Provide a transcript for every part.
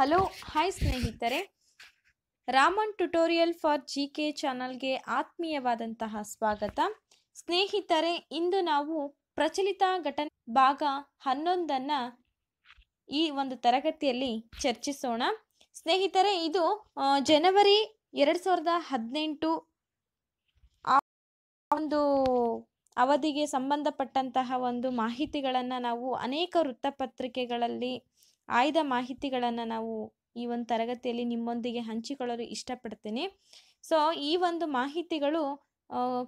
hello hi ಸ್ನೇಹಿತರೆ Raman tutorial for G K ಚಾನಲ್ಗೆ ಆತ್ಮೀಯವಾದಂತಹ ಸ್ವಾಗತ ಸ್ನೇಹಿತರೆ ಇಂದು ನಾವು ಪ್ರಚಲಿತ ಘಟನೆ ಭಾಗ ಹನ್ನೊಂದನ್ನ ಈ ಒಂದು ತರಗತಿಯಲ್ಲಿ ಚರ್ಚಿಸೋಣ ಸ್ನೇಹಿತರೆ ಇದು ಜನವರಿ ಎರಡು ಸಾವಿರದ ಹದಿನೆಂಟು ಒಂದು ಅವಧಿಗೆ ಸಂಬಂಧಪಟ್ಟಂತಹ ಒಂದು ಮಾಹಿತಿಗಳನ್ನು ನಾವು ಅನೇಕ ವೃತ್ತಪತ್ರಿಕೆಗಳಲ್ಲಿ ಆಯ್ದ ಮಾಹಿತಿಗಳನ್ನು ನಾವು ಈ ಒಂದು ತರಗತಿಯಲ್ಲಿ ನಿಮ್ಮೊಂದಿಗೆ ಹಂಚಿಕೊಳ್ಳಲು ಇಷ್ಟಪಡ್ತೀನಿ ಸೊ ಈ ಒಂದು ಮಾಹಿತಿಗಳು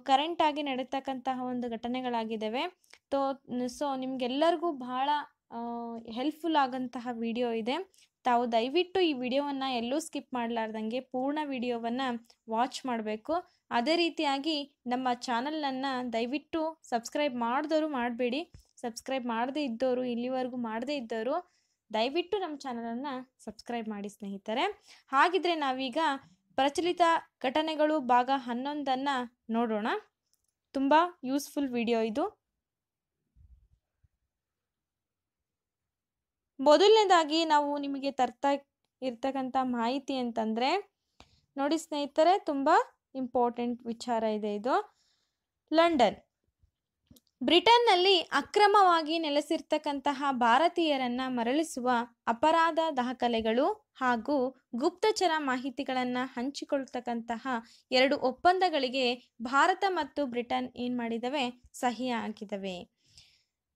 ಕರೆಂಟ್ ಆಗಿ ನಡೀತಕ್ಕಂತಹ ಒಂದು ಘಟನೆಗಳಾಗಿದ್ದಾವೆ ತೋ ಸೊ ನಿಮಗೆಲ್ಲರಿಗೂ ಬಹಳ ಹೆಲ್ಪ್ಫುಲ್ ಆಗಂತಹ ವಿಡಿಯೋ ಇದೆ ತಾವು ದಯವಿಟ್ಟು ಈ ವಿಡಿಯೋವನ್ನು ಎಲ್ಲೂ ಸ್ಕಿಪ್ ಮಾಡಲಾರ್ದಂಗೆ ಪೂರ್ಣ ವಿಡಿಯೋವನ್ನು ವಾಚ್ ಮಾಡಬೇಕು ಅದೇ ರೀತಿಯಾಗಿ ನಮ್ಮ ಚಾನಲನ್ನು ದಯವಿಟ್ಟು ಸಬ್ಸ್ಕ್ರೈಬ್ ಮಾಡಿದವರು ಮಾಡಬೇಡಿ ಸಬ್ಸ್ಕ್ರೈಬ್ ಮಾಡದೇ ಇದ್ದವರು ಇಲ್ಲಿವರೆಗೂ ಮಾಡದೇ ಇದ್ದವರು ದಯವಿಟ್ಟು ನಮ್ಮ ಚಾನಲನ್ನು ಸಬ್ಸ್ಕ್ರೈಬ್ ಮಾಡಿ ಸ್ನೇಹಿತರೆ ಹಾಗಿದ್ರೆ ನಾವೀಗ ಪ್ರಚಲಿತ ಘಟನೆಗಳು ಭಾಗ ಹನ್ನೊಂದನ್ನು ನೋಡೋಣ ತುಂಬ ಯೂಸ್ಫುಲ್ ವಿಡಿಯೋ ಇದು ಮೊದಲನೇದಾಗಿ ನಾವು ನಿಮಗೆ ತರ್ತ ಇರ್ತಕ್ಕಂಥ ಮಾಹಿತಿ ಅಂತಂದರೆ ನೋಡಿ ಸ್ನೇಹಿತರೆ ತುಂಬ ಇಂಪಾರ್ಟೆಂಟ್ ವಿಚಾರ ಇದೆ ಇದು ಲಂಡನ್ ಬ್ರಿಟನ್ನಲ್ಲಿ ಅಕ್ರಮವಾಗಿ ನೆಲೆಸಿರ್ತಕ್ಕಂತಹ ಭಾರತೀಯರನ್ನ ಮರಳಿಸುವ ಅಪರಾಧ ದಾಖಲೆಗಳು ಹಾಗೂ ಗುಪ್ತಚರ ಮಾಹಿತಿಗಳನ್ನು ಹಂಚಿಕೊಳ್ತಕ್ಕಂತಹ ಎರಡು ಒಪ್ಪಂದಗಳಿಗೆ ಭಾರತ ಮತ್ತು ಬ್ರಿಟನ್ ಏನು ಮಾಡಿದವೆ ಸಹಿ ಹಾಕಿದವೆ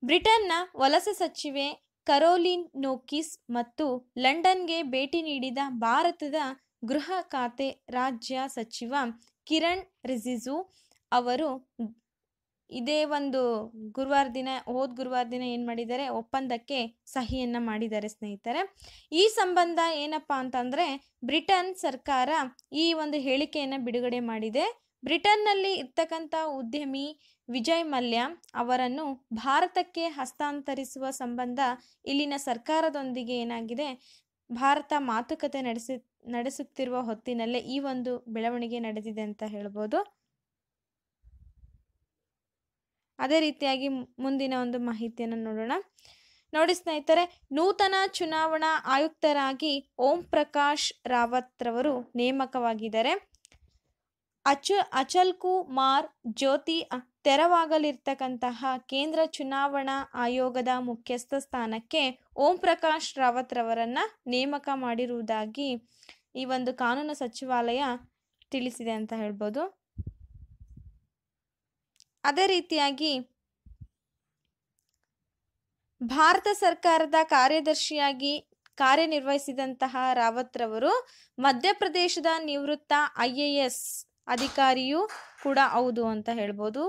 ಬ್ರಿಟನ್ನ ವಲಸೆ ಸಚಿವೆ ಕರೋಲಿನ್ ನೋಕಿಸ್ ಮತ್ತು ಲಂಡನ್ಗೆ ಭೇಟಿ ನೀಡಿದ ಭಾರತದ ಗೃಹ ಖಾತೆ ರಾಜ್ಯ ಸಚಿವ ಕಿರಣ್ ರಿಜಿಜು ಅವರು ಇದೇ ಒಂದು ಗುರುವಾರ ದಿನ ಹೋದ ಗುರುವಾರ ದಿನ ಏನು ಮಾಡಿದ್ದಾರೆ ಒಪ್ಪಂದಕ್ಕೆ ಸಹಿಯನ್ನು ಮಾಡಿದ್ದಾರೆ ಸ್ನೇಹಿತರೆ ಈ ಸಂಬಂಧ ಏನಪ್ಪ ಅಂತಂದರೆ ಬ್ರಿಟನ್ ಸರ್ಕಾರ ಈ ಒಂದು ಹೇಳಿಕೆಯನ್ನು ಬಿಡುಗಡೆ ಮಾಡಿದೆ ಬ್ರಿಟನ್ನಲ್ಲಿ ಇರ್ತಕ್ಕಂಥ ಉದ್ಯಮಿ ವಿಜಯ್ ಮಲ್ಯ ಅವರನ್ನು ಭಾರತಕ್ಕೆ ಹಸ್ತಾಂತರಿಸುವ ಸಂಬಂಧ ಇಲ್ಲಿನ ಸರ್ಕಾರದೊಂದಿಗೆ ಏನಾಗಿದೆ ಭಾರತ ಮಾತುಕತೆ ನಡೆಸಿ ನಡೆಸುತ್ತಿರುವ ಹೊತ್ತಿನಲ್ಲೇ ಈ ಒಂದು ಬೆಳವಣಿಗೆ ನಡೆದಿದೆ ಅಂತ ಹೇಳ್ಬೋದು ಅದೇ ರೀತಿಯಾಗಿ ಮುಂದಿನ ಒಂದು ಮಾಹಿತಿಯನ್ನು ನೋಡೋಣ ನೋಡಿ ಸ್ನೇಹಿತರೆ ನೂತನ ಚುನಾವಣಾ ಆಯುಕ್ತರಾಗಿ ಓಂ ಪ್ರಕಾಶ್ ರಾವತ್ ರವರು ನೇಮಕವಾಗಿದ್ದಾರೆ ಅಚ ಅಚಲ್ ಕುಮಾರ್ ಜ್ಯೋತಿ ತೆರವಾಗಲಿರ್ತಕ್ಕಂತಹ ಕೇಂದ್ರ ಚುನಾವಣಾ ಆಯೋಗದ ಮುಖ್ಯಸ್ಥ ಸ್ಥಾನಕ್ಕೆ ಓಂ ಪ್ರಕಾಶ್ ರಾವತ್ ರವರನ್ನ ನೇಮಕ ಮಾಡಿರುವುದಾಗಿ ಈ ಒಂದು ಕಾನೂನು ಸಚಿವಾಲಯ ತಿಳಿಸಿದೆ ಅಂತ ಹೇಳ್ಬೋದು ಅದೇ ರೀತಿಯಾಗಿ ಭಾರತ ಸರ್ಕಾರದ ಕಾರ್ಯದರ್ಶಿಯಾಗಿ ಕಾರ್ಯನಿರ್ವಹಿಸಿದಂತಹ ರವರು ಮಧ್ಯಪ್ರದೇಶದ ನಿವೃತ್ತ ಐ ಎ ಎಸ್ ಅಧಿಕಾರಿಯೂ ಕೂಡ ಹೌದು ಅಂತ ಹೇಳ್ಬೋದು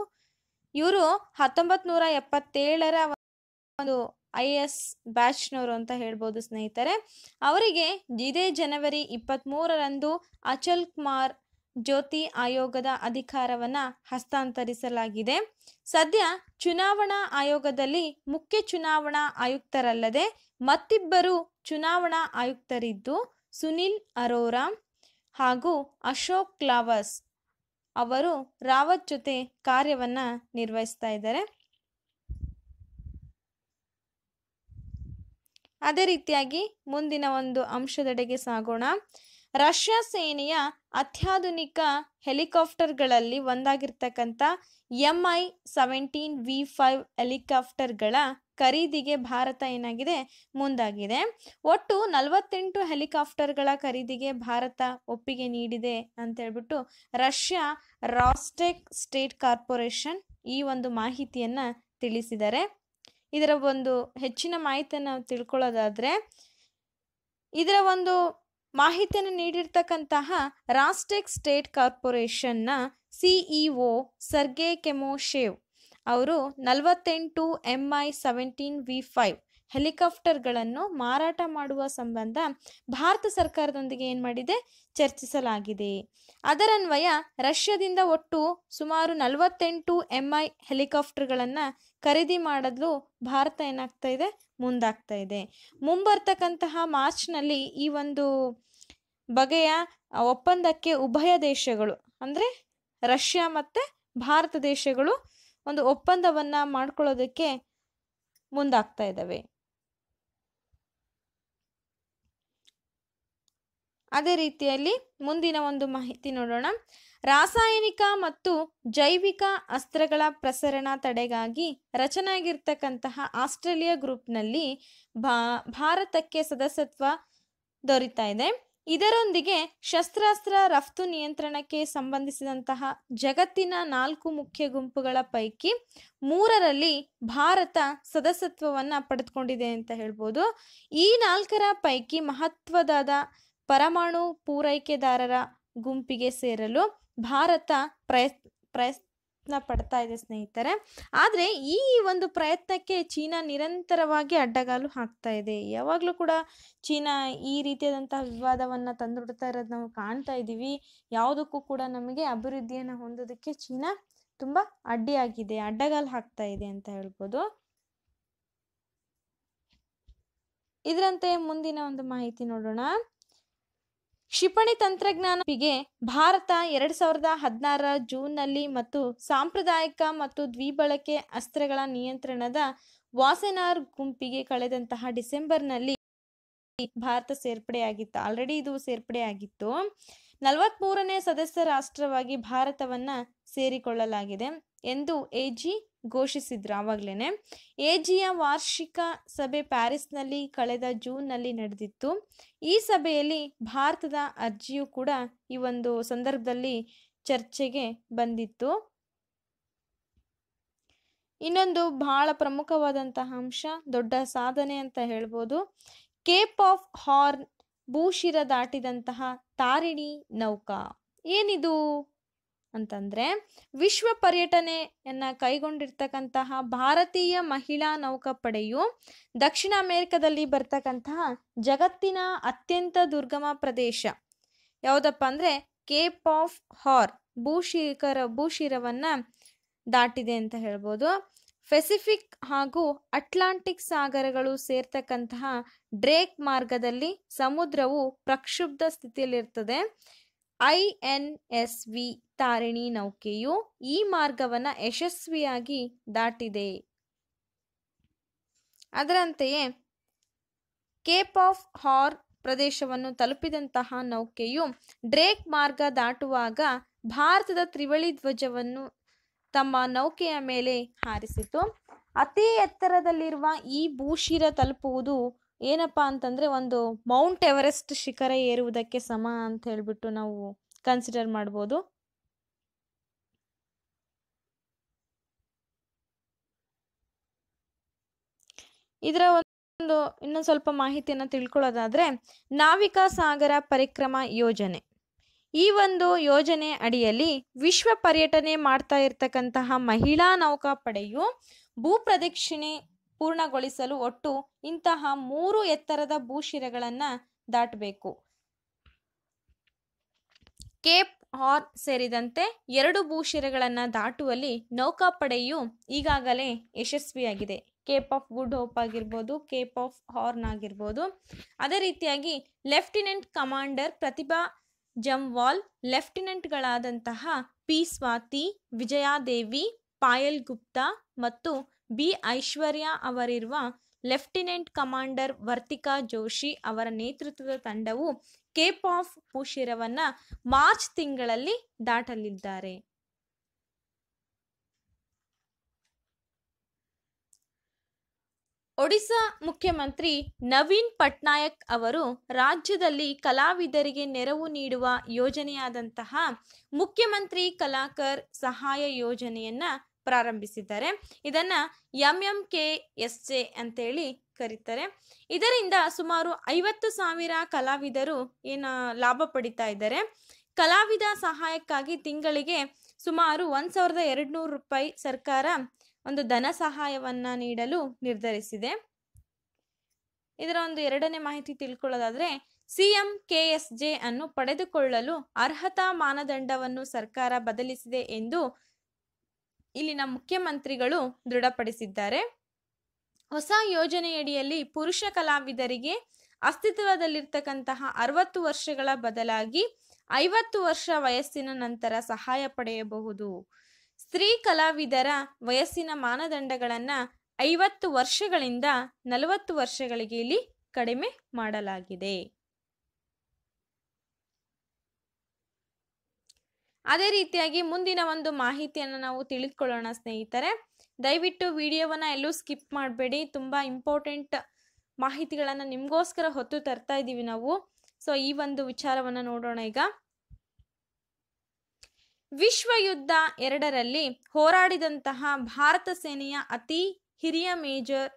ಇವರು ಹತ್ತೊಂಬತ್ ಎಪ್ಪತ್ತೇಳರ ಒಂದು ಐ ಎಸ್ ಬ್ಯಾಚ್ನವರು ಅಂತ ಹೇಳ್ಬೋದು ಸ್ನೇಹಿತರೆ ಅವರಿಗೆ ಇದೇ ಜನವರಿ ಇಪ್ಪತ್ತ್ ಅಚಲ್ ಕುಮಾರ್ ಜ್ಯೋತಿ ಆಯೋಗದ ಅಧಿಕಾರವನ್ನು ಹಸ್ತಾಂತರಿಸಲಾಗಿದೆ ಸದ್ಯ ಚುನಾವಣಾ ಆಯೋಗದಲ್ಲಿ ಮುಖ್ಯ ಚುನಾವಣಾ ಆಯುಕ್ತರಲ್ಲದೆ ಮತ್ತಿಬ್ಬರು ಚುನಾವಣಾ ಆಯುಕ್ತರಿದ್ದು ಸುನಿಲ್ ಅರೋರಾ ಹಾಗೂ ಅಶೋಕ್ ಕ್ಲಾವಸ್ ಅವರು ರಾವತ್ ಜೊತೆ ಕಾರ್ಯವನ್ನು ನಿರ್ವಹಿಸ್ತಾ ಇದ್ದಾರೆ ಅದೇ ರೀತಿಯಾಗಿ ಮುಂದಿನ ಒಂದು ಅಂಶದೆಡೆಗೆ ಸಾಗೋಣ ರಷ್ಯಾ ಸೇನೆಯ ಅತ್ಯಾಧುನಿಕ ಹೆಲಿಕಾಪ್ಟರ್ಗಳಲ್ಲಿ ಒಂದಾಗಿರ್ತಕ್ಕಂಥ M I seventeen V five ಹೆಲಿಕಾಪ್ಟರ್ಗಳ ಖರೀದಿಗೆ ಭಾರತ ಏನಾಗಿದೆ ಮುಂದಾಗಿದೆ ಒಟ್ಟು ನಲವತ್ತೆಂಟು ಹೆಲಿಕಾಪ್ಟರ್ಗಳ ಖರೀದಿಗೆ ಭಾರತ ಒಪ್ಪಿಗೆ ನೀಡಿದೆ ಅಂತ ಹೇಳ್ಬಿಟ್ಟು ರಷ್ಯಾ ರಾಸ್ಟೆಕ್ ಸ್ಟೇಟ್ ಕಾರ್ಪೊರೇಷನ್ ಈ ಒಂದು ಮಾಹಿತಿಯನ್ನು ತಿಳಿಸಿದ್ದಾರೆ ಇದರ ಒಂದು ಹೆಚ್ಚಿನ ಮಾಹಿತಿಯನ್ನು ತಿಳ್ಕೊಳ್ಳೋದಾದ್ರೆ ತಿಳ್ಕೊಳ್ಳೋದಾದರೆ ಇದರ ಒಂದು ಮಾಹಿತಿಯನ್ನು ನೀಡಿರ್ತಕ್ಕಂತಹ ರಾಸ್ಟೆಕ್ ಸ್ಟೇಟ್ ಕಾರ್ಪೊರೇಷನ್ನ ಸಿಇಒ ಸರ್ಗೆ ಕೆಮೋಶೇವ್ ಅವರು ನಲವತ್ತೆಂಟು M I seventeen V five ಹೆಲಿಕಾಪ್ಟರ್ಗಳನ್ನು ಮಾರಾಟ ಮಾಡುವ ಸಂಬಂಧ ಭಾರತ ಸರ್ಕಾರದೊಂದಿಗೆ ಏನು ಮಾಡಿದೆ ಚರ್ಚಿಸಲಾಗಿದೆ ಅದರನ್ವಯ ರಷ್ಯಾದಿಂದ ಒಟ್ಟು ಸುಮಾರು ನಲವತ್ತೆಂಟು ಎಂ ಐ ಹೆಲಿಕಾಪ್ಟರ್ಗಳನ್ನು ಖರೀದಿ ಮಾಡಲು ಭಾರತ ಏನಾಗ್ತಾ ಇದೆ ಮುಂದಾಗ್ತಾ ಇದೆ ಮುಂಬರ್ತಕ್ಕಂತಹ ಮಾರ್ಚ್ನಲ್ಲಿ ಈ ಒಂದು ಬಗೆಯ ಒಪ್ಪಂದಕ್ಕೆ ಉಭಯ ದೇಶಗಳು ಅಂದರೆ ರಷ್ಯಾ ಮತ್ತು ಭಾರತ ದೇಶಗಳು ಒಂದು ಒಪ್ಪಂದವನ್ನು ಮಾಡ್ಕೊಳ್ಳೋದಕ್ಕೆ ಮುಂದಾಗ್ತಾ ಇದ್ದಾವೆ ಅದೇ ರೀತಿಯಲ್ಲಿ ಮುಂದಿನ ಒಂದು ಮಾಹಿತಿ ನೋಡೋಣ ರಾಸಾಯನಿಕ ಮತ್ತು ಜೈವಿಕ ಅಸ್ತ್ರಗಳ ಪ್ರಸರಣ ತಡೆಗಾಗಿ ರಚನೆಯಾಗಿರ್ತಕ್ಕಂತಹ ಆಸ್ಟ್ರೇಲಿಯಾ ಗ್ರೂಪ್ನಲ್ಲಿ ಭಾರತಕ್ಕೆ ಸದಸ್ಯತ್ವ ದೊರೀತಾ ಇದೆ ಇದರೊಂದಿಗೆ ಶಸ್ತ್ರಾಸ್ತ್ರ ರಫ್ತು ನಿಯಂತ್ರಣಕ್ಕೆ ಸಂಬಂಧಿಸಿದಂತಹ ಜಗತ್ತಿನ ನಾಲ್ಕು ಮುಖ್ಯ ಗುಂಪುಗಳ ಪೈಕಿ ಮೂರರಲ್ಲಿ ಭಾರತ ಸದಸ್ಯತ್ವವನ್ನು ಪಡೆದುಕೊಂಡಿದೆ ಅಂತ ಹೇಳ್ಬೋದು ಈ ನಾಲ್ಕರ ಪೈಕಿ ಮಹತ್ವದಾದ ಪರಮಾಣು ಪೂರೈಕೆದಾರರ ಗುಂಪಿಗೆ ಸೇರಲು ಭಾರತ ಪ್ರಯತ್ನ ಪ್ರಯತ್ನ ಪಡ್ತಾ ಇದೆ ಸ್ನೇಹಿತರೆ ಆದರೆ ಈ ಒಂದು ಪ್ರಯತ್ನಕ್ಕೆ ಚೀನಾ ನಿರಂತರವಾಗಿ ಅಡ್ಡಗಾಲು ಹಾಕ್ತಾ ಇದೆ ಯಾವಾಗಲೂ ಕೂಡ ಚೀನಾ ಈ ರೀತಿಯಾದಂತಹ ವಿವಾದವನ್ನು ತಂದುಡ್ತಾ ಇರೋದು ನಾವು ಕಾಣ್ತಾ ಇದ್ದೀವಿ ಯಾವುದಕ್ಕೂ ಕೂಡ ನಮಗೆ ಅಭಿವೃದ್ಧಿಯನ್ನು ಹೊಂದೋದಕ್ಕೆ ಚೀನಾ ತುಂಬ ಅಡ್ಡಿಯಾಗಿದೆ ಅಡ್ಡಗಾಲು ಹಾಕ್ತಾ ಇದೆ ಅಂತ ಹೇಳ್ಬೋದು ಇದರಂತೆ ಮುಂದಿನ ಒಂದು ಮಾಹಿತಿ ನೋಡೋಣ ಕ್ಷಿಪಣಿ ತಂತ್ರಜ್ಞಾನಿಗೆ ಭಾರತ ಎರಡ್ ಸಾವಿರದ ಹದಿನಾರರ ಜೂನ್ನಲ್ಲಿ ಮತ್ತು ಸಾಂಪ್ರದಾಯಿಕ ಮತ್ತು ದ್ವಿಬಳಕೆ ಅಸ್ತ್ರಗಳ ನಿಯಂತ್ರಣದ ವಾಸೆನಾರ್ ಗುಂಪಿಗೆ ಕಳೆದಂತಹ ಡಿಸೆಂಬರ್ನಲ್ಲಿ ಭಾರತ ಸೇರ್ಪಡೆಯಾಗಿತ್ತು ಆಲ್ರೆಡಿ ಇದು ಸೇರ್ಪಡೆಯಾಗಿತ್ತು ನಲವತ್ತ್ಮೂರನೇ ಸದಸ್ಯ ರಾಷ್ಟ್ರವಾಗಿ ಭಾರತವನ್ನ ಸೇರಿಕೊಳ್ಳಲಾಗಿದೆ ಎಂದು ಎಜಿ ಘೋಷಿಸಿದ್ರು ಆವಾಗಲೇ ಎಜಿಯ ವಾರ್ಷಿಕ ಸಭೆ ಪ್ಯಾರಿಸ್ನಲ್ಲಿ ಕಳೆದ ಜೂನ್ನಲ್ಲಿ ನಡೆದಿತ್ತು ಈ ಸಭೆಯಲ್ಲಿ ಭಾರತದ ಅರ್ಜಿಯು ಕೂಡ ಈ ಒಂದು ಸಂದರ್ಭದಲ್ಲಿ ಚರ್ಚೆಗೆ ಬಂದಿತ್ತು ಇನ್ನೊಂದು ಬಹಳ ಪ್ರಮುಖವಾದಂತಹ ಅಂಶ ದೊಡ್ಡ ಸಾಧನೆ ಅಂತ ಹೇಳ್ಬೋದು ಕೇಪ್ ಆಫ್ ಹಾರ್ನ್ ಭೂಶಿರ ದಾಟಿದಂತಹ ತಾರಿಣಿ ನೌಕಾ ಏನಿದು ಅಂತಂದರೆ ವಿಶ್ವ ಪರ್ಯಟನೆಯನ್ನು ಕೈಗೊಂಡಿರ್ತಕ್ಕಂತಹ ಭಾರತೀಯ ಮಹಿಳಾ ನೌಕಾಪಡೆಯು ದಕ್ಷಿಣ ಅಮೆರಿಕದಲ್ಲಿ ಬರ್ತಕ್ಕಂತಹ ಜಗತ್ತಿನ ಅತ್ಯಂತ ದುರ್ಗಮ ಪ್ರದೇಶ ಯಾವುದಪ್ಪ ಅಂದರೆ ಕೇಪ್ ಆಫ್ ಹಾರ್ ಭೂಶಿಖರ ಭೂಶಿರವನ್ನು ದಾಟಿದೆ ಅಂತ ಹೇಳ್ಬೋದು ಪೆಸಿಫಿಕ್ ಹಾಗೂ ಅಟ್ಲಾಂಟಿಕ್ ಸಾಗರಗಳು ಸೇರ್ತಕ್ಕಂತಹ ಡ್ರೇಕ್ ಮಾರ್ಗದಲ್ಲಿ ಸಮುದ್ರವು ಪ್ರಕ್ಷುಬ್ಧ ಸ್ಥಿತಿಯಲ್ಲಿರ್ತದೆ I N S V Tarini ನೌಕೆಯು ಈ ಮಾರ್ಗವನ್ನು ಯಶಸ್ವಿಯಾಗಿ ದಾಟಿದೆ ಅದರಂತೆಯೇ ಕೇಪ್ ಆಫ್ ಹಾರ್ ಪ್ರದೇಶವನ್ನು ತಲುಪಿದಂತಹ ನೌಕೆಯು ಡ್ರೇಕ್ ಮಾರ್ಗ ದಾಟುವಾಗ ಭಾರತದ ತ್ರಿವಳಿ ಧ್ವಜವನ್ನು ತಮ್ಮ ನೌಕೆಯ ಮೇಲೆ ಹಾರಿಸಿತು ಅತಿ ಎತ್ತರದಲ್ಲಿರುವ ಈ ಭೂಶಿರ ತಲುಪುವುದು ಏನಪ್ಪ ಅಂತಂದರೆ ಒಂದು ಮೌಂಟ್ ಎವರೆಸ್ಟ್ ಶಿಖರ ಏರುವುದಕ್ಕೆ ಸಮ ಅಂತ ಹೇಳಿಬಿಟ್ಟು ನಾವು ಕನ್ಸಿಡರ್ ಮಾಡ್ಬೋದು ಇದರ ಒಂದು ಇನ್ನೊಂದು ಸ್ವಲ್ಪ ಮಾಹಿತಿಯನ್ನು ತಿಳ್ಕೊಳ್ಳೋದಾದ್ರೆ ನಾವಿಕ ಸಾಗರ ಪರಿಕ್ರಮ ಯೋಜನೆ ಈ ಒಂದು ಯೋಜನೆ ಅಡಿಯಲ್ಲಿ ವಿಶ್ವ ಪರ್ಯಟನೆ ಮಾಡ್ತಾ ಇರ್ತಕ್ಕಂತಹ ಮಹಿಳಾ ನೌಕಾಪಡೆಯು ಭೂಪ್ರದಕ್ಷಿಣೆ ಪೂರ್ಣಗೊಳಿಸಲು ಒಟ್ಟು ಇಂತಹ ಮೂರು ಎತ್ತರದ ಭೂಶಿರಗಳನ್ನು ದಾಟಬೇಕು ಕೇಪ್ ಹಾರ್ನ್ ಸೇರಿದಂತೆ ಎರಡು ಭೂಶಿರಗಳನ್ನು ದಾಟುವಲ್ಲಿ ನೌಕಾಪಡೆಯು ಈಗಾಗಲೇ ಯಶಸ್ವಿಯಾಗಿದೆ ಕೇಪ್ ಆಫ್ ಗುಡ್ ಹೋಪ್ ಆಗಿರ್ಬೋದು ಕೇಪ್ ಆಫ್ ಹಾರ್ನ್ ಆಗಿರ್ಬೋದು ಅದೇ ರೀತಿಯಾಗಿ ಲೆಫ್ಟಿನೆಂಟ್ ಕಮಾಂಡರ್ ಪ್ರತಿಭಾ ಜಮ್ವಾಲ್ ಲೆಫ್ಟಿನೆಂಟ್ಗಳಾದಂತಹ ಪಿ ಸ್ವಾತಿ ವಿಜಯಾದೇವಿ ಪಾಯಲ್ ಗುಪ್ತಾ ಮತ್ತು ಬಿ ಐಶ್ವರ್ಯ ಅವರಿರುವ ಲೆಫ್ಟಿನೆಂಟ್ ಕಮಾಂಡರ್ ವರ್ತಿಕಾ ಜೋಶಿ ಅವರ ನೇತೃತ್ವದ ತಂಡವು ಕೇಪ್ ಆಫ್ ಪುಶಿರವನ್ನ ಮಾರ್ಚ್ ತಿಂಗಳಲ್ಲಿ ದಾಟಲಿದ್ದಾರೆ ಒಡಿಶಾ ಮುಖ್ಯಮಂತ್ರಿ ನವೀನ್ ಪಟ್ನಾಯಕ್ ಅವರು ರಾಜ್ಯದಲ್ಲಿ ಕಲಾವಿದರಿಗೆ ನೆರವು ನೀಡುವ ಯೋಜನೆಯಾದಂತಹ ಮುಖ್ಯಮಂತ್ರಿ ಕಲಾಕರ್ ಸಹಾಯ ಯೋಜನೆಯನ್ನ ಪ್ರಾರಂಭಿಸಿದ್ದಾರೆ ಇದನ್ನ M M K S J ಅಂತೇಳಿ ಕರೀತಾರೆ ಇದರಿಂದ ಸುಮಾರು ಐವತ್ತು ಸಾವಿರ ಕಲಾವಿದರು ಏನ ಲಾಭ ಪಡಿತಾ ಇದ್ದಾರೆ ಕಲಾವಿದ ಸಹಾಯಕ್ಕಾಗಿ ತಿಂಗಳಿಗೆ ಸುಮಾರು ಒಂದ್ ಸಾವಿರದ ಎರಡು ನೂರು ರೂಪಾಯಿ ಸರ್ಕಾರ ಒಂದು ಧನ ಸಹಾಯವನ್ನು ನೀಡಲು ನಿರ್ಧರಿಸಿದೆ ಇದರ ಒಂದು ಎರಡನೇ ಮಾಹಿತಿ ತಿಳ್ಕೊಳ್ಳೋದಾದರೆ ಸಿಎಂ ಜೆ ಅನ್ನು ಪಡೆದುಕೊಳ್ಳಲು ಅರ್ಹತಾ ಮಾನದಂಡವನ್ನು ಸರ್ಕಾರ ಬದಲಿಸಿದೆ ಎಂದು ಇಲ್ಲಿನ ಮುಖ್ಯಮಂತ್ರಿಗಳು ದೃಢಪಡಿಸಿದ್ದಾರೆ ಹೊಸ ಯೋಜನೆಯಡಿಯಲ್ಲಿ ಪುರುಷ ಕಲಾವಿದರಿಗೆ ಅಸ್ತಿತ್ವದಲ್ಲಿರ್ತಕ್ಕಂತಹ ಅರವತ್ತು ವರ್ಷಗಳ ಬದಲಾಗಿ ಐವತ್ತು ವರ್ಷ ವಯಸ್ಸಿನ ನಂತರ ಸಹಾಯ ಪಡೆಯಬಹುದು ಸ್ತ್ರೀ ಕಲಾವಿದರ ವಯಸ್ಸಿನ ಮಾನದಂಡಗಳನ್ನ ಐವತ್ತು ವರ್ಷಗಳಿಂದ ನಲವತ್ತು ವರ್ಷಗಳಿಗೆ ಇಲ್ಲಿ ಕಡಿಮೆ ಮಾಡಲಾಗಿದೆ ಅದೇ ರೀತಿಯಾಗಿ ಮುಂದಿನ ಒಂದು ಮಾಹಿತಿಯನ್ನು ನಾವು ತಿಳಿದುಕೊಳ್ಳೋಣ ಸ್ನೇಹಿತರೆ ದಯವಿಟ್ಟು ವಿಡಿಯೋವನ್ನು ಎಲ್ಲೂ ಸ್ಕಿಪ್ ಮಾಡಬೇಡಿ ತುಂಬ ಇಂಪಾರ್ಟೆಂಟ್ ಮಾಹಿತಿಗಳನ್ನು ನಿಮಗೋಸ್ಕರ ಹೊತ್ತು ತರ್ತಾ ಇದ್ದೀವಿ ನಾವು ಸೊ ಈ ಒಂದು ವಿಚಾರವನ್ನು ನೋಡೋಣ ಈಗ ವಿಶ್ವ ಯುದ್ಧ ಎರಡರಲ್ಲಿ ಹೋರಾಡಿದಂತಹ ಭಾರತ ಸೇನೆಯ ಅತಿ ಹಿರಿಯ major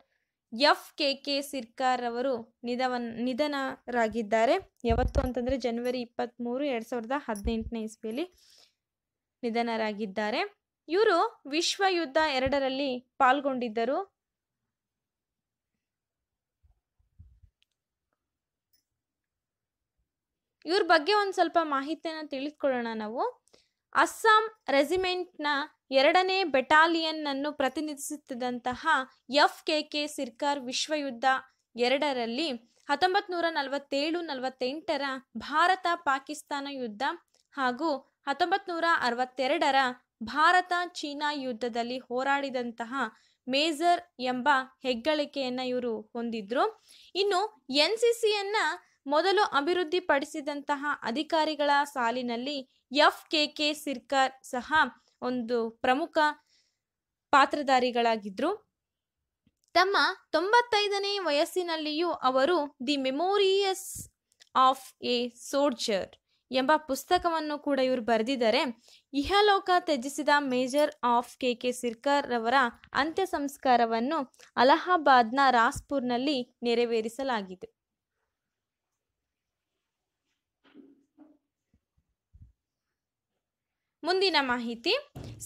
F K K Sircar ಅವರು ನಿಧವನ್ ನಿಧನರಾಗಿದ್ದಾರೆ ಯಾವತ್ತು ಅಂತಂದರೆ ಜನವರಿ ಇಪ್ಪತ್ತ್ಮೂರು ಎರಡು ಸಾವಿರದ ಹದಿನೆಂಟನೇ ಇಸ್ವಿಯಲ್ಲಿ ನಿಧನರಾಗಿದ್ದಾರೆ ಇವರು ವಿಶ್ವ ಯುದ್ಧ ಎರಡರಲ್ಲಿ ಪಾಲ್ಗೊಂಡಿದ್ದರು ಇವ್ರ ಬಗ್ಗೆ ಒಂದು ಸ್ವಲ್ಪ ಮಾಹಿತಿಯನ್ನು ತಿಳಿದುಕೊಳ್ಳೋಣ ನಾವು ಅಸ್ಸಾಂ ರೆಜಿಮೆಂಟ್ನ ಎರಡನೇ ಬೆಟಾಲಿಯನ್ನನ್ನು ಪ್ರತಿನಿಧಿಸುತ್ತಿದ್ದಂತಹ ಎಫ್ ಕೆ ಕೆ ಸಿರ್ಕಾರ್ ವಿಶ್ವಯುದ್ಧ ಎರಡರಲ್ಲಿ ಹತ್ತೊಂಬತ್ತು ನೂರ ನಲವತ್ತೇಳು ನಲವತ್ತೆಂಟರ ಭಾರತ ಪಾಕಿಸ್ತಾನ ಯುದ್ಧ ಹಾಗೂ ಹತ್ತೊಂಬತ್ತು ನೂರ ಅರವತ್ತೆರಡರ ಭಾರತ ಚೀನಾ ಯುದ್ಧದಲ್ಲಿ ಹೋರಾಡಿದಂತಹ ಮೇಜರ್ ಎಂಬ ಹೆಗ್ಗಳಿಕೆಯನ್ನು ಇವರು ಹೊಂದಿದ್ರು ಇನ್ನು ಎನ್ ಸಿ ಸಿಯನ್ನು ಮೊದಲು ಅಭಿವೃದ್ಧಿಪಡಿಸಿದಂತಹ ಅಧಿಕಾರಿಗಳ ಸಾಲಿನಲ್ಲಿ ಎಫ್ ಕೆ ಕೆ ಸಿರ್ಕರ್ ಸಹ ಒಂದು ಪ್ರಮುಖ ಪಾತ್ರಧಾರಿಗಳಾಗಿದ್ದರು ತಮ್ಮ ತೊಂಬತ್ತೈದನೇ ವಯಸ್ಸಿನಲ್ಲಿಯೂ ಅವರು the memoirs of a soldier ಎಂಬ ಪುಸ್ತಕವನ್ನು ಕೂಡ ಇವರು ಬರೆದಿದ್ದಾರೆ ಇಹಲೋಕ ತ್ಯಜಿಸಿದ major F K K Sircar ರವರ ಅಂತ್ಯ ಸಂಸ್ಕಾರವನ್ನು ಅಲಹಾಬಾದ್ನ ರಾಸ್ಪುರ್ನಲ್ಲಿ ನೆರವೇರಿಸಲಾಗಿದೆ ಮುಂದಿನ ಮಾಹಿತಿ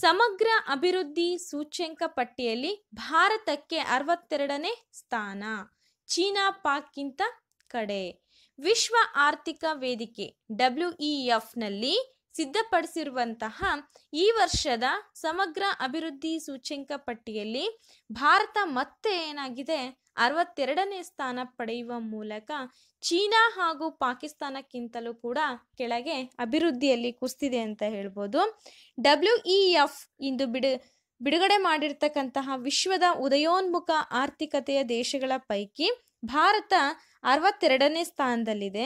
ಸಮಗ್ರ ಅಭಿವೃದ್ಧಿ ಸೂಚ್ಯಂಕ ಪಟ್ಟಿಯಲ್ಲಿ ಭಾರತಕ್ಕೆ ಅರವತ್ತೆರಡನೇ ಸ್ಥಾನ ಚೀನಾ ಪಾಕ್ಗಿಂತ ಕಡೆ ವಿಶ್ವ ಆರ್ಥಿಕ ವೇದಿಕೆ ಡಬ್ಲ್ಯೂ e ಇ ಸಿದ್ಧಪಡಿಸಿರುವಂತಹ ಈ ವರ್ಷದ ಸಮಗ್ರ ಅಭಿವೃದ್ಧಿ ಸೂಚ್ಯಂಕ ಪಟ್ಟಿಯಲ್ಲಿ ಭಾರತ ಮತ್ತೆ ಏನಾಗಿದೆ ಅರವತ್ತೆರಡನೇ ಸ್ಥಾನ ಪಡೆಯುವ ಮೂಲಕ ಚೀನಾ ಹಾಗೂ ಪಾಕಿಸ್ತಾನಕ್ಕಿಂತಲೂ ಕೂಡ ಕೆಳಗೆ ಅಭಿವೃದ್ಧಿಯಲ್ಲಿ ಕುಸ್ತಿದೆ ಅಂತ ಹೇಳ್ಬೋದು ಡಬ್ಲ್ಯೂ ಇ ಎಫ್ ಇಂದು ಬಿಡು ಬಿಡುಗಡೆ ಮಾಡಿರ್ತಕ್ಕಂತಹ ವಿಶ್ವದ ಉದಯೋನ್ಮುಖ ಆರ್ಥಿಕತೆಯ ದೇಶಗಳ ಪೈಕಿ ಭಾರತ ಅರವತ್ತೆರಡನೇ ಸ್ಥಾನದಲ್ಲಿದೆ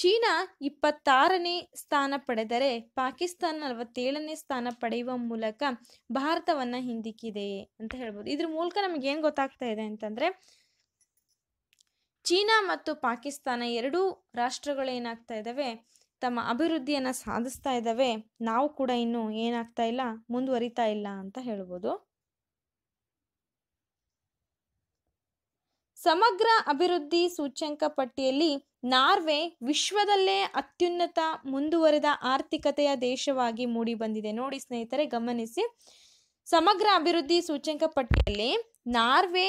ಚೀನಾ ಇಪ್ಪತ್ತಾರನೇ ಸ್ಥಾನ ಪಡೆದರೆ ಪಾಕಿಸ್ತಾನ ನಲವತ್ತೇಳನೇ ಸ್ಥಾನ ಪಡೆಯುವ ಮೂಲಕ ಭಾರತವನ್ನ ಹಿಂದಿಕ್ಕಿದೆ ಅಂತ ಹೇಳ್ಬೋದು ಇದ್ರ ಮೂಲಕ ನಮ್ಗೆ ಏನು ಗೊತ್ತಾಗ್ತಾ ಇದೆ ಅಂತಂದ್ರೆ ಚೀನಾ ಮತ್ತು ಪಾಕಿಸ್ತಾನ ಎರಡೂ ಏನಾಗ್ತಾ ಇದ್ದಾವೆ ತಮ್ಮ ಅಭಿವೃದ್ಧಿಯನ್ನ ಸಾಧಿಸ್ತಾ ಇದ್ದಾವೆ ನಾವು ಕೂಡ ಇನ್ನು ಏನಾಗ್ತಾ ಇಲ್ಲ ಮುಂದುವರಿತಾ ಇಲ್ಲ ಅಂತ ಹೇಳ್ಬೋದು ಸಮಗ್ರ ಅಭಿವೃದ್ಧಿ ಸೂಚ್ಯಂಕ ಪಟ್ಟಿಯಲ್ಲಿ ನಾರ್ವೆ ವಿಶ್ವದಲ್ಲೇ ಅತ್ಯುನ್ನತ ಮುಂದುವರೆದ ಆರ್ಥಿಕತೆಯ ದೇಶವಾಗಿ ಮೂಡಿಬಂದಿದೆ ನೋಡಿ ಸ್ನೇಹಿತರೆ ಗಮನಿಸಿ ಸಮಗ್ರ ಅಭಿವೃದ್ಧಿ ಸೂಚ್ಯಂಕ ಪಟ್ಟಿಯಲ್ಲಿ ನಾರ್ವೆ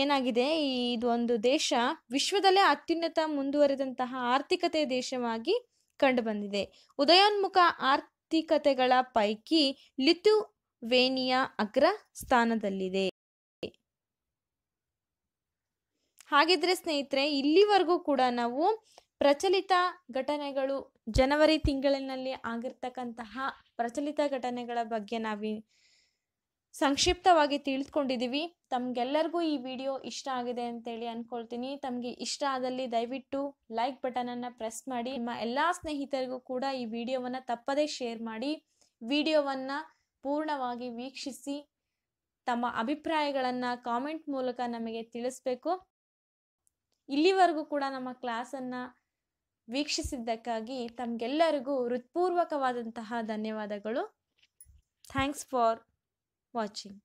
ಏನಾಗಿದೆ ಇದೊಂದು ದೇಶ ವಿಶ್ವದಲ್ಲೇ ಅತ್ಯುನ್ನತ ಮುಂದುವರೆದಂತಹ ಆರ್ಥಿಕತೆಯ ದೇಶವಾಗಿ ಕಂಡುಬಂದಿದೆ ಉದಯೋನ್ಮುಖ ಆರ್ಥಿಕತೆಗಳ ಪೈಕಿ ಲಿಥುವೇನಿಯಾ ಅಗ್ರ ಸ್ಥಾನದಲ್ಲಿದೆ ಹಾಗಿದ್ರೆ ಸ್ನೇಹಿತರೆ ಇಲ್ಲಿವರೆಗೂ ಕೂಡ ನಾವು ಪ್ರಚಲಿತ ಘಟನೆಗಳು ಜನವರಿ ತಿಂಗಳಿನಲ್ಲಿ ಆಗಿರ್ತಕ್ಕಂತಹ ಪ್ರಚಲಿತ ಘಟನೆಗಳ ಬಗ್ಗೆ ನಾವಿ ಸಂಕ್ಷಿಪ್ತವಾಗಿ ತಿಳಿದುಕೊಂಡಿದ್ದೀವಿ ತಮ್ಗೆಲ್ಲರಿಗೂ ಈ ವಿಡಿಯೋ ಇಷ್ಟ ಆಗಿದೆ ಅಂತೇಳಿ ಅನ್ಕೊಳ್ತೀನಿ ತಮಗೆ ಇಷ್ಟ ಆದಲ್ಲಿ ದಯವಿಟ್ಟು ಲೈಕ್ ಬಟನನ್ನು ಪ್ರೆಸ್ ಮಾಡಿ ನಿಮ್ಮ ಎಲ್ಲ ಸ್ನೇಹಿತರಿಗೂ ಕೂಡ ಈ ವಿಡಿಯೋವನ್ನು ತಪ್ಪದೇ ಶೇರ್ ಮಾಡಿ ವಿಡಿಯೋವನ್ನು ಪೂರ್ಣವಾಗಿ ವೀಕ್ಷಿಸಿ ತಮ್ಮ ಅಭಿಪ್ರಾಯಗಳನ್ನು ಕಾಮೆಂಟ್ ಮೂಲಕ ನಮಗೆ ತಿಳಿಸ್ಬೇಕು ಇಲ್ಲಿವರೆಗೂ ಕೂಡ ನಮ್ಮ ಕ್ಲಾಸನ್ನು ವೀಕ್ಷಿಸಿದ್ದಕ್ಕಾಗಿ ತಮಗೆಲ್ಲರಿಗೂ ಹೃತ್ಪೂರ್ವಕವಾದಂತಹ ಧನ್ಯವಾದಗಳು ಥ್ಯಾಂಕ್ಸ್ ಫಾರ್ ವಾಚಿಂಗ್